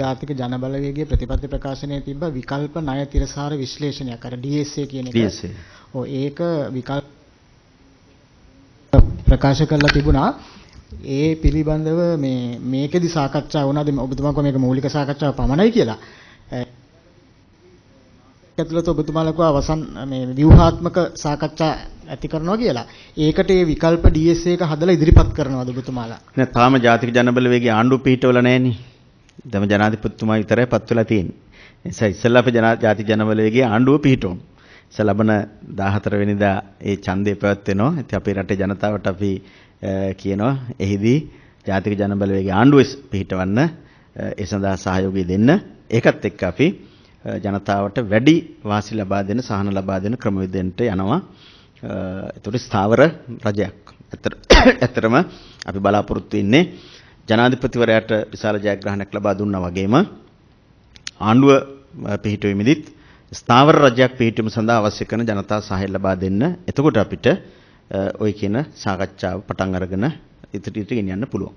ජාතික ජනබලවේගයේ ප්‍රතිපත්ති ප්‍රකාශනයේ තිබ්බ විකල්ප ණය තිරසාර විශ්ලේෂණයක් අර DSA කියන එක. DSA. ඔව් ඒක විකල්ප ප්‍රකාශ කරලා තිබුණා. ඒ පිළිබඳව මේ මේකෙදි සාකච්ඡා වුණාද ඔබතුමා කෝ මේක මූලික සාකච්ඡාව පමණයි කියලා. ඇතුළත ඔබතුමාලා කෝ අවසන් මේ ව්‍යුහාත්මක සාකච්ඡා ඇති කරනවා කියලා. ඒකට ඒ විකල්ප DSA එක හදලා ඉදිරිපත් කරනවාද ඔබතුමාලා? නෑ තාම ජාතික ජනබලවේගයේ ආණ්ඩුව පිහිටවල නැහෙනේ. දම ජනාධිපතිතුමා විතරයි පත් වෙලා තියෙන්නේ. ඒ නිසා ඉස්සෙල්ලා අපේ ජාති ජනබලවේගයේ ආණ්ඩුව පිහිටවමු. ඉස්සෙල්ලා ලබන 14 වෙනිදා ඒ ඡන්දය පැවැත්වෙනවා. ඉතින් අපේ රටේ ජනතාවට අපි කියනවා එහිදී ජාතික ජනබලවේගයේ ආණ්ඩුව පිහිටවන්න ඒ සඳහා සහයෝගය දෙන්න. ඒකත් එක්ක අපි ජනතාවට වැඩි වාසි ලබා දෙන සහන ලබා දෙන ක්‍රමවේදයන්ට යනවා. ඒතොර ස්ථාවර රජයක්. ඇත්තටම අපි බලාපොරොත්තු වෙන්නේ ජනාධිපතිවරයාට විශාල ජයග්‍රහණයක් ලබා දුන්නා වගේම ආණ්ඩුව පිහිටුවීමේදීත් ස්ථාවර රජයක් පිහිටුවීම සඳහා අවශ්‍ය කරන ජනතා සහාය ලබා දෙන්න. එතකොට අපිට ওই කියන සාකච්ඡාව පටන් අරගෙන ඉදිරියට ගෙනියන්න පුළුවන්.